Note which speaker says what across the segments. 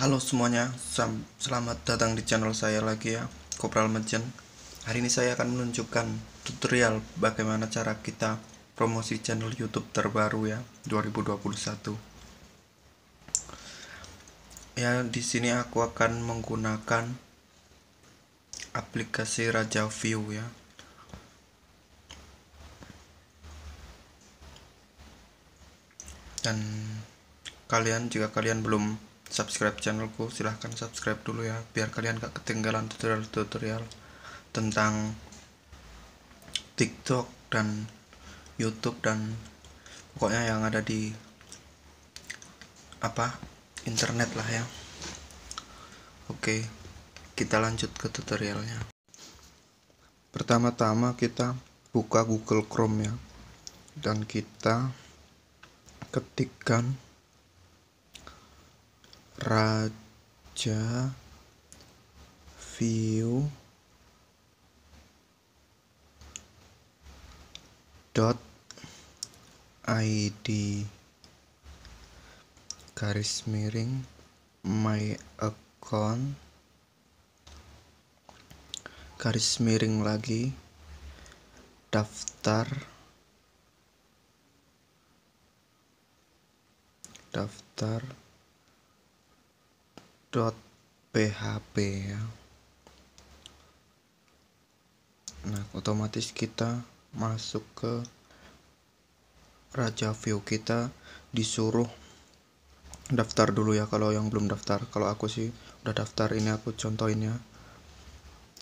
Speaker 1: Halo semuanya, selamat datang di channel saya lagi ya, Kopral Merchant. Hari ini saya akan menunjukkan tutorial bagaimana cara kita promosi channel YouTube terbaru ya, 2021. Ya, di sini aku akan menggunakan aplikasi Raja View ya. Dan kalian jika kalian belum subscribe channelku silahkan subscribe dulu ya biar kalian gak ketinggalan tutorial-tutorial tentang tiktok dan youtube dan pokoknya yang ada di apa internet lah ya oke kita lanjut ke tutorialnya pertama-tama kita buka google chrome ya dan kita ketikkan Raja view dot id garis miring my account garis miring lagi daftar daftar .php ya. Nah, otomatis kita masuk ke raja view kita disuruh daftar dulu ya kalau yang belum daftar. Kalau aku sih udah daftar ini aku contohinnya.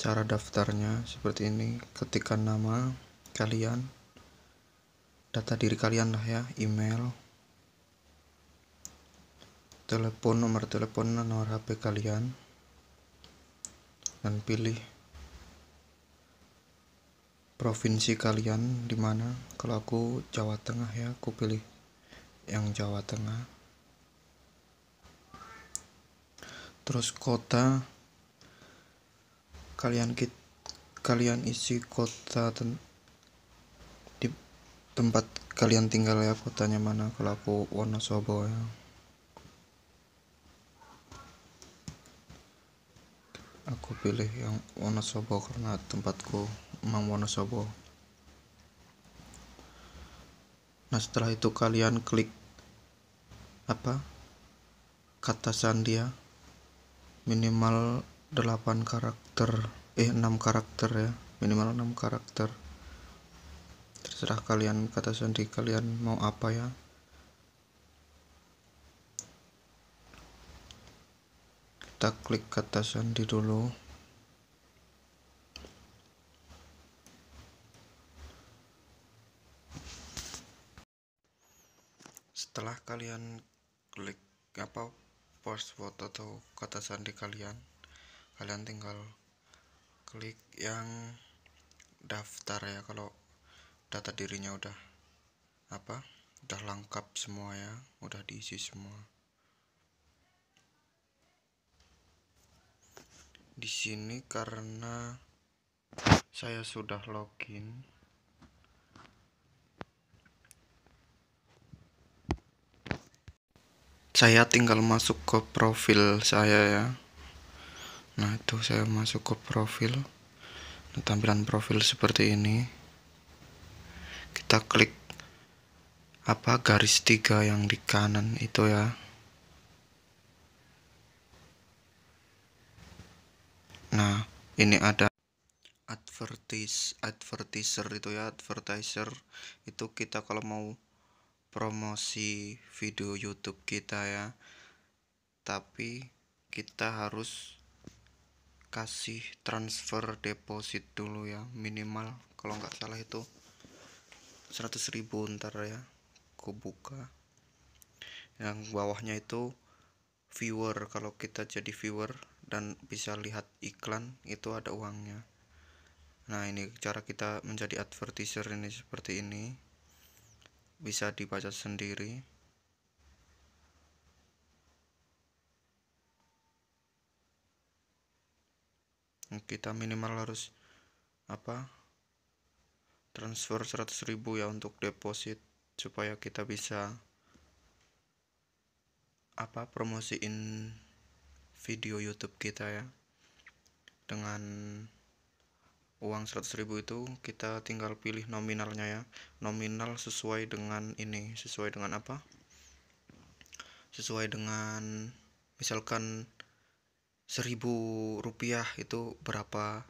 Speaker 1: Cara daftarnya seperti ini, ketikkan nama kalian, data diri kalian lah ya, email, telepon nomor telepon nomor HP kalian dan pilih provinsi kalian di mana kalau aku Jawa Tengah ya aku pilih yang Jawa Tengah terus kota kalian kit kalian isi kota ten, di tempat kalian tinggal ya kotanya mana kalau aku Wonosobo ya Aku pilih yang Wonosobo karena tempatku Emang Wonosobo. Nah setelah itu kalian klik apa kata sandia minimal 8 karakter eh 6 karakter ya minimal 6 karakter terserah kalian kata sandi kalian mau apa ya kita klik kata sandi dulu setelah kalian klik apa post foto atau kata sandi kalian kalian tinggal klik yang daftar ya kalau data dirinya udah apa udah lengkap semua ya udah diisi semua di sini karena saya sudah login saya tinggal masuk ke profil saya ya nah itu saya masuk ke profil nah, tampilan profil seperti ini kita klik apa garis tiga yang di kanan itu ya Nah, ini ada advertise advertiser itu ya, advertiser itu kita kalau mau promosi video YouTube kita ya. Tapi kita harus kasih transfer deposit dulu ya, minimal kalau nggak salah itu 100.000 ntar ya. buka Yang bawahnya itu viewer kalau kita jadi viewer dan bisa lihat iklan itu ada uangnya nah ini cara kita menjadi advertiser ini seperti ini bisa dibaca sendiri kita minimal harus apa transfer ribu ya untuk deposit supaya kita bisa apa promosiin video YouTube kita ya dengan uang ribu itu kita tinggal pilih nominalnya ya nominal sesuai dengan ini sesuai dengan apa sesuai dengan misalkan 1000 rupiah itu berapa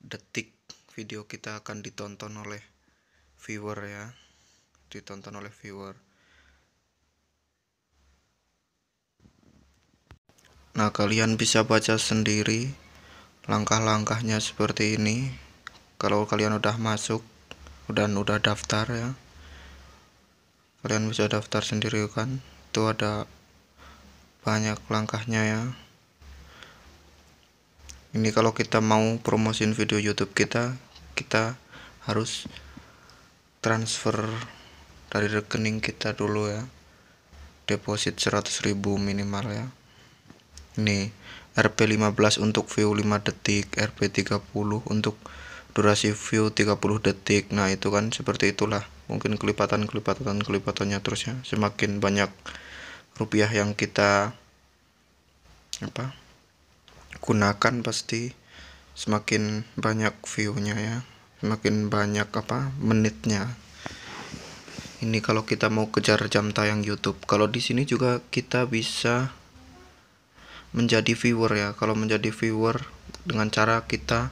Speaker 1: detik video kita akan ditonton oleh viewer ya ditonton oleh viewer nah kalian bisa baca sendiri langkah-langkahnya seperti ini kalau kalian udah masuk dan udah daftar ya kalian bisa daftar sendiri kan itu ada banyak langkahnya ya ini kalau kita mau promosiin video YouTube kita kita harus transfer dari rekening kita dulu ya deposit 100.000 minimal ya nih RP15 untuk view 5 detik RP30 untuk durasi view 30 detik nah itu kan seperti itulah mungkin kelipatan kelipatan kelipatannya terus ya semakin banyak rupiah yang kita apa gunakan pasti semakin banyak viewnya ya semakin banyak apa menitnya ini kalau kita mau kejar jam tayang YouTube kalau di sini juga kita bisa menjadi viewer ya kalau menjadi viewer dengan cara kita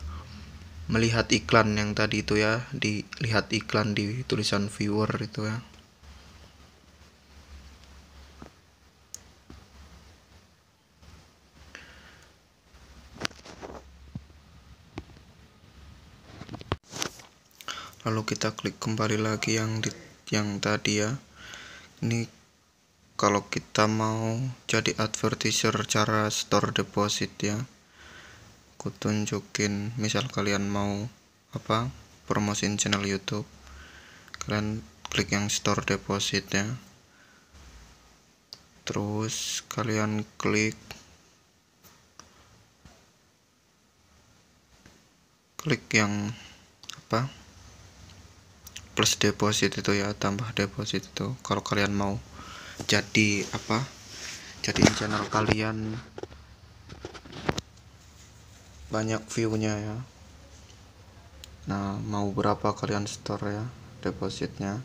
Speaker 1: melihat iklan yang tadi itu ya dilihat iklan di tulisan viewer itu ya lalu kita klik kembali lagi yang di, yang tadi ya ini kalau kita mau jadi advertiser cara store deposit ya aku misal kalian mau apa promosiin channel YouTube kalian klik yang store deposit ya terus kalian klik klik yang apa plus deposit itu ya tambah deposit itu kalau kalian mau jadi apa jadi channel kalian banyak viewnya ya nah mau berapa kalian store ya depositnya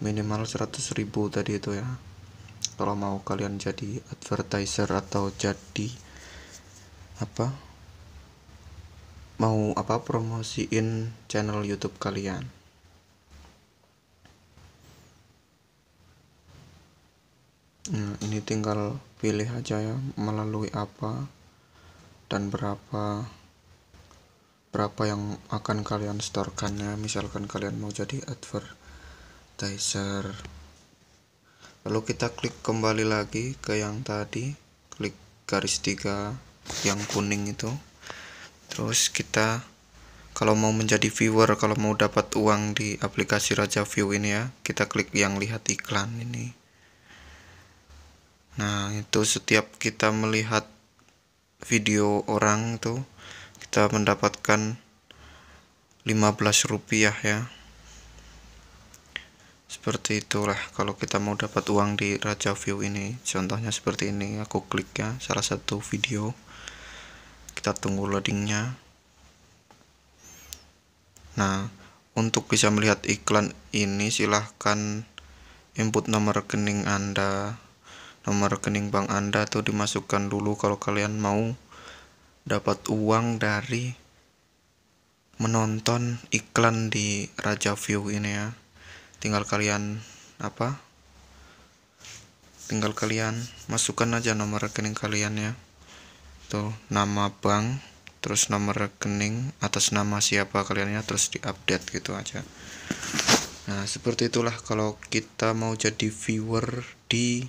Speaker 1: minimal 100.000 tadi itu ya kalau mau kalian jadi advertiser atau jadi apa mau apa promosiin channel YouTube kalian Nah, ini tinggal pilih aja ya melalui apa dan berapa berapa yang akan kalian setorkannya. Misalkan kalian mau jadi advertiser. Lalu kita klik kembali lagi ke yang tadi, klik garis tiga yang kuning itu. Terus kita kalau mau menjadi viewer, kalau mau dapat uang di aplikasi Raja View ini ya, kita klik yang lihat iklan ini. Nah, itu setiap kita melihat video orang itu kita mendapatkan 15 rupiah ya. Seperti itulah kalau kita mau dapat uang di Raja View ini. Contohnya seperti ini, aku klik ya salah satu video. Kita tunggu loadingnya. Nah, untuk bisa melihat iklan ini silahkan input nomor rekening Anda nomor rekening bank Anda tuh dimasukkan dulu kalau kalian mau dapat uang dari menonton iklan di Raja View ini ya. Tinggal kalian apa? Tinggal kalian masukkan aja nomor rekening kalian ya. Tuh, nama bank, terus nomor rekening atas nama siapa kalian ya, terus diupdate gitu aja. Nah, seperti itulah kalau kita mau jadi viewer di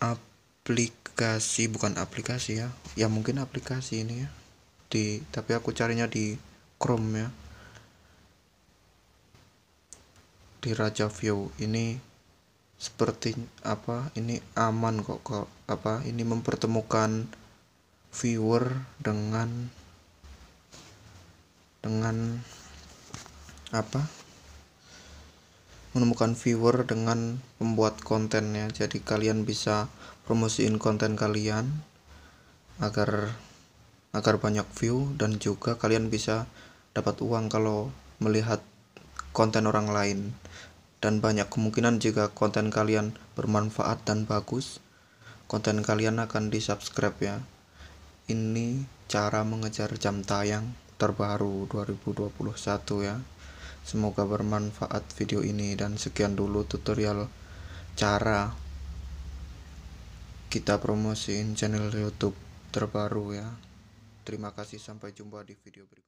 Speaker 1: aplikasi bukan aplikasi ya ya mungkin aplikasi ini ya di tapi aku carinya di Chrome ya di Raja View ini seperti apa ini aman kok kok apa ini mempertemukan viewer dengan dengan apa menemukan viewer dengan membuat kontennya jadi kalian bisa promosiin konten kalian agar agar banyak view dan juga kalian bisa dapat uang kalau melihat konten orang lain dan banyak kemungkinan jika konten kalian bermanfaat dan bagus konten kalian akan di subscribe ya ini cara mengejar jam tayang terbaru 2021 ya Semoga bermanfaat video ini dan sekian dulu tutorial cara kita promosiin channel YouTube terbaru ya. Terima kasih sampai jumpa di video berikutnya.